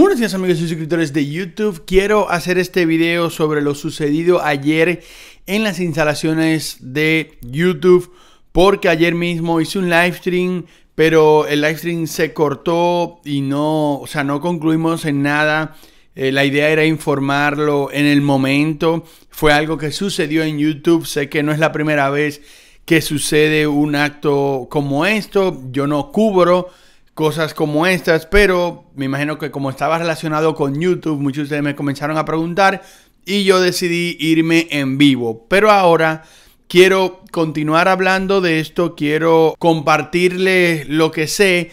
buenos días amigos y suscriptores de YouTube. Quiero hacer este video sobre lo sucedido ayer en las instalaciones de YouTube porque ayer mismo hice un live stream, pero el live stream se cortó y no, sea, no concluimos en nada. Eh, la idea era informarlo en el momento. Fue algo que sucedió en YouTube. Sé que no es la primera vez que sucede un acto como esto. Yo no cubro cosas como estas, pero me imagino que como estaba relacionado con YouTube, muchos de ustedes me comenzaron a preguntar y yo decidí irme en vivo. Pero ahora quiero continuar hablando de esto, quiero compartirles lo que sé,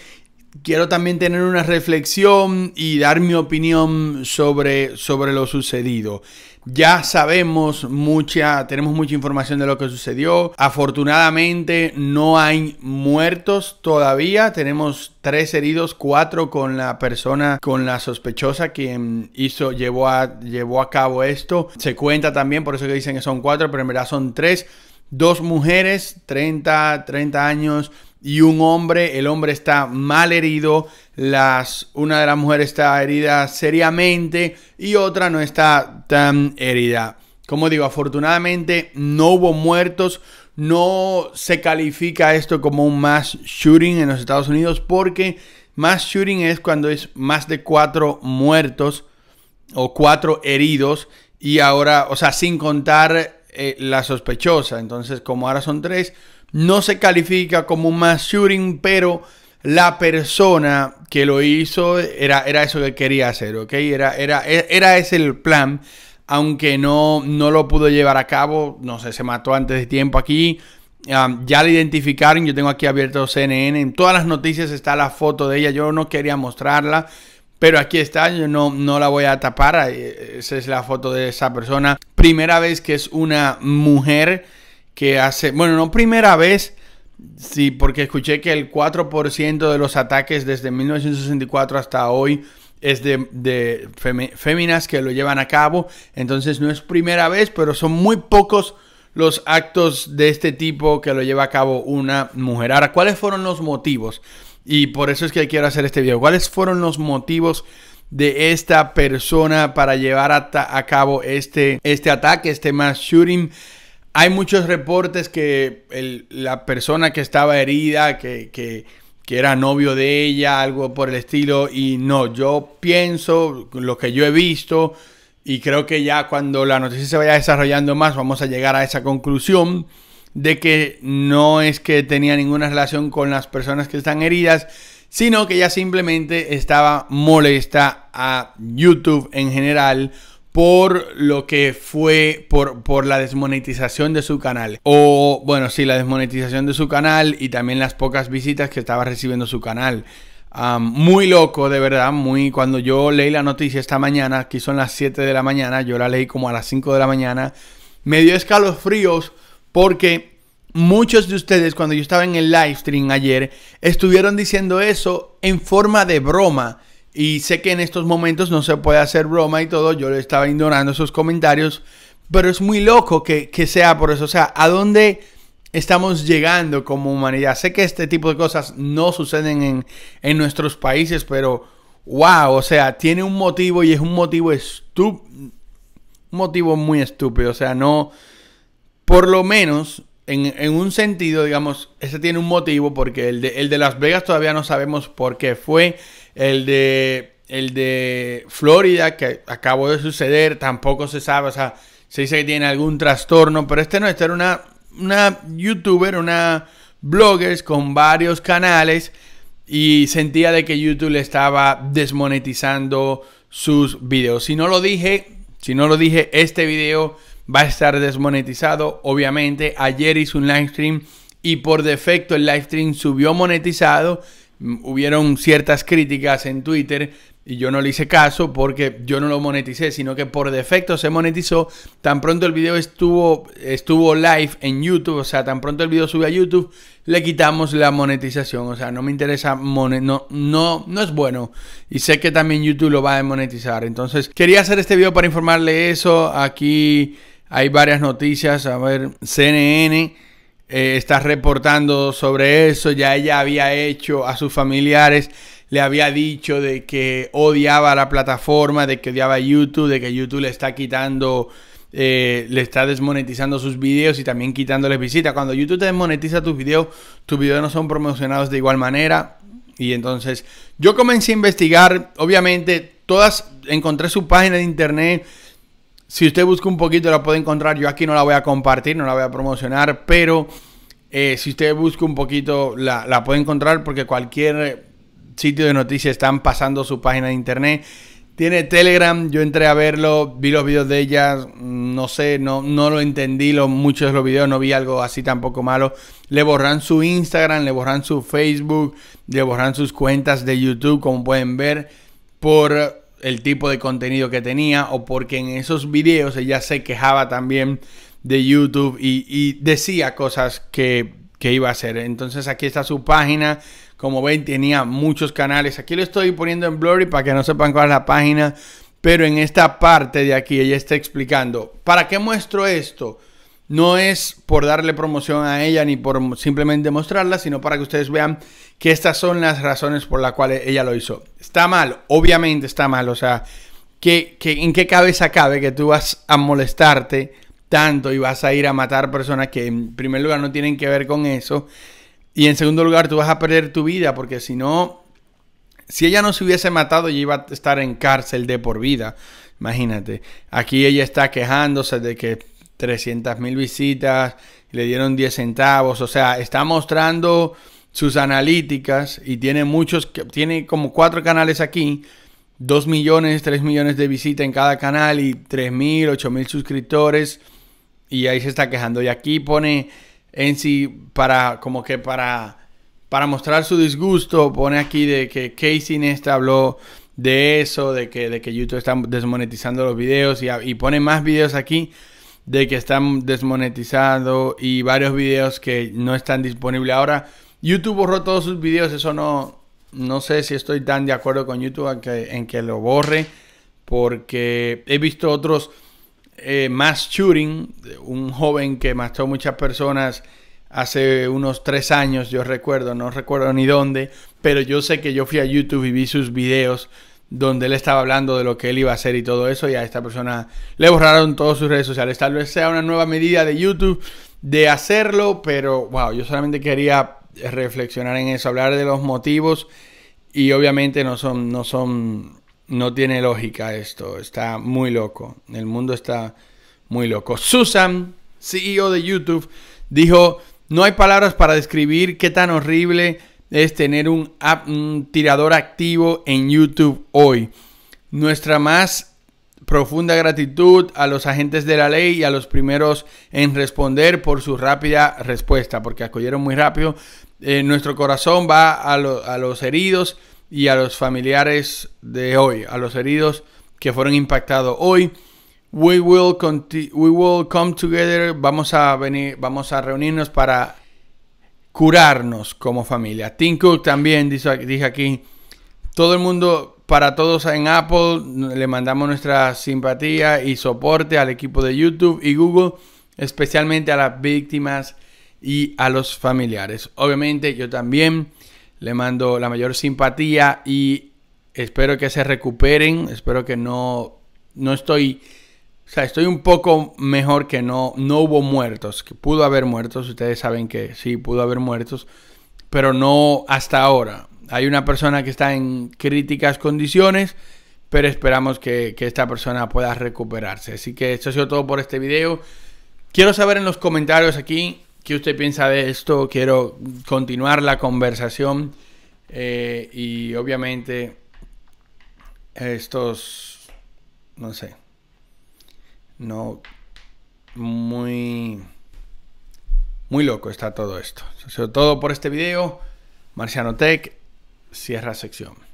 quiero también tener una reflexión y dar mi opinión sobre, sobre lo sucedido. Ya sabemos mucha, tenemos mucha información de lo que sucedió. Afortunadamente no hay muertos todavía. Tenemos tres heridos, cuatro con la persona, con la sospechosa quien hizo, llevó a, llevó a cabo esto. Se cuenta también, por eso que dicen que son cuatro, pero en verdad son tres. Dos mujeres, 30, 30 años, y un hombre, el hombre está mal herido, las, una de las mujeres está herida seriamente y otra no está tan herida. Como digo, afortunadamente no hubo muertos, no se califica esto como un mass shooting en los Estados Unidos porque mass shooting es cuando es más de cuatro muertos o cuatro heridos y ahora, o sea, sin contar eh, la sospechosa. Entonces, como ahora son tres, no se califica como un mass shooting, pero la persona que lo hizo era, era eso que quería hacer, ¿ok? Era, era, era ese el plan, aunque no, no lo pudo llevar a cabo, no sé, se mató antes de tiempo aquí. ya la identificaron, yo tengo aquí abierto CNN, en todas las noticias está la foto de ella, yo no quería mostrarla, pero aquí está, yo no, no la voy a tapar, esa es la foto de esa persona. Primera vez que es una mujer que hace, bueno, no primera vez, sí, porque escuché que el 4% de los ataques desde 1964 hasta hoy es de, féminas que lo llevan a cabo, entonces no es primera vez, pero son muy pocos los actos de este tipo que lo lleva a cabo una mujer. Ahora, ¿cuáles fueron los motivos? Y por eso es que quiero hacer este video. ¿Cuáles fueron los motivos de esta persona para llevar a, a cabo este, este ataque, este mass shooting? hay muchos reportes que la persona que estaba herida, que, que, era novio de ella, algo por el estilo, y no, yo pienso lo que yo he visto y creo que ya cuando la noticia se vaya desarrollando más vamos a llegar a esa conclusión de que no es que tenía ninguna relación con las personas que están heridas, sino que ella simplemente estaba molesta a YouTube en general por lo que fue por, por, la desmonetización de su canal. O bueno, sí, la desmonetización de su canal y también las pocas visitas que estaba recibiendo su canal. muy loco, de verdad, muy... Cuando yo leí la noticia esta mañana, aquí son las 7 de la mañana, yo la leí como a las 5 de la mañana, me dio escalofríos porque muchos de ustedes cuando yo estaba en el live stream ayer estuvieron diciendo eso en forma de broma. Y sé que en estos momentos no se puede hacer broma y todo, yo le estaba ignorando esos comentarios, pero es muy loco que, sea por eso. O sea, ¿a dónde estamos llegando como humanidad? Sé que este tipo de cosas no suceden en, nuestros países, pero wow, o sea, tiene un motivo y es un motivo estúpido. motivo muy estúpido, o sea, no. Por lo menos, en, un sentido, digamos, ese tiene un motivo, porque el de, el de Las Vegas todavía no sabemos por qué fue. El de, el de Florida, que acabó de suceder, tampoco se sabe. O sea, se dice que tiene algún trastorno, pero este no, es este era una, una youtuber, una blogger con varios canales y sentía de que YouTube le estaba desmonetizando sus videos. Si no lo dije, si no lo dije, este video va a estar desmonetizado. Obviamente, ayer hizo un live stream y por defecto el live stream subió monetizado hubieron ciertas críticas en Twitter y yo no le hice caso porque yo no lo moneticé, sino que por defecto se monetizó. Tan pronto el video estuvo, estuvo live en YouTube, o sea, tan pronto el video sube a YouTube, le quitamos la monetización. O sea, no me interesa, monet no, no, no es bueno. Y sé que también YouTube lo va a monetizar. Entonces, quería hacer este video para informarle eso. Aquí hay varias noticias. A ver, CNN Estás eh, está reportando sobre eso. Ya ella había hecho a sus familiares, le había dicho de que odiaba la plataforma, de que odiaba YouTube, de que YouTube le está quitando, eh, le está desmonetizando sus videos y también quitándoles visitas. Cuando YouTube te desmonetiza tus videos, tus videos no son promocionados de igual manera. Y entonces yo comencé a investigar, obviamente, todas, encontré su página de internet si usted busca un poquito la puede encontrar. Yo aquí no la voy a compartir, no la voy a promocionar, pero eh, si usted busca un poquito la, puede encontrar porque cualquier eh, sitio de noticias están pasando su página de internet. Tiene Telegram, yo entré a verlo, vi los videos de ella, no sé, no, no lo entendí, muchos de los videos, no vi algo así tampoco malo. Le borran su Instagram, le borran su Facebook, le borran sus cuentas de YouTube, como pueden ver, por el tipo de contenido que tenía o porque en esos videos ella se quejaba también de YouTube y, decía cosas que, que, iba a hacer. Entonces aquí está su página. Como ven, tenía muchos canales. Aquí lo estoy poniendo en blurry para que no sepan cuál es la página. Pero en esta parte de aquí ella está explicando. ¿Para qué muestro esto? No es por darle promoción a ella ni por simplemente mostrarla, sino para que ustedes vean que estas son las razones por las cuales ella lo hizo. Está mal, obviamente está mal. O sea, en qué cabeza cabe que tú vas a molestarte tanto y vas a ir a matar personas que en primer lugar no tienen que ver con eso? Y en segundo lugar, tú vas a perder tu vida porque si no, si ella no se hubiese matado, ella iba a estar en cárcel de por vida. Imagínate, aquí ella está quejándose de que 300 mil visitas, le dieron 10 centavos, o sea, está mostrando sus analíticas y tiene muchos, tiene como cuatro canales aquí, 2 millones, 3 millones de visitas en cada canal y 3 mil, 8 mil suscriptores y ahí se está quejando y aquí pone en sí para como que para para mostrar su disgusto pone aquí de que Casey Nesta habló de eso, de que, de que YouTube está desmonetizando los videos y pone más videos aquí de que están desmonetizados y varios videos que no están disponibles ahora. YouTube borró todos sus videos, eso no, no sé si estoy tan de acuerdo con YouTube en que, en que lo borre, porque he visto otros más eh, mass shooting, un joven que mató muchas personas hace unos tres años, yo recuerdo, no recuerdo ni dónde, pero yo sé que yo fui a YouTube y vi sus videos donde él estaba hablando de lo que él iba a hacer y todo eso, y a esta persona le borraron todas sus redes sociales. Tal vez sea una nueva medida de YouTube de hacerlo, pero wow, yo solamente quería reflexionar en eso, hablar de los motivos y obviamente no son, no son, no tiene lógica esto, está muy loco, el mundo está muy loco. Susan, CEO de YouTube, dijo, no hay palabras para describir qué tan horrible es tener un, tirador activo en YouTube hoy. Nuestra más profunda gratitud a los agentes de la ley y a los primeros en responder por su rápida respuesta, porque acudieron muy rápido. Eh, nuestro corazón va a, los heridos y a los familiares de hoy, a los heridos que fueron impactados hoy. We will, we will come together. Vamos a venir, vamos a reunirnos para curarnos como familia. Tim Cook también dijo aquí, todo el mundo, para todos en Apple, le mandamos nuestra simpatía y soporte al equipo de YouTube y Google, especialmente a las víctimas y a los familiares. Obviamente yo también le mando la mayor simpatía y espero que se recuperen, espero que no, no estoy o sea, estoy un poco mejor que no, no hubo muertos, que pudo haber muertos, ustedes saben que sí, pudo haber muertos, pero no hasta ahora. Hay una persona que está en críticas condiciones, pero esperamos que, esta persona pueda recuperarse. Así que esto ha sido todo por este video. Quiero saber en los comentarios aquí qué usted piensa de esto, quiero continuar la conversación eh, y obviamente estos, no sé no muy muy loco está todo esto. Sobre todo por este video. Marciano Tech, cierra sección.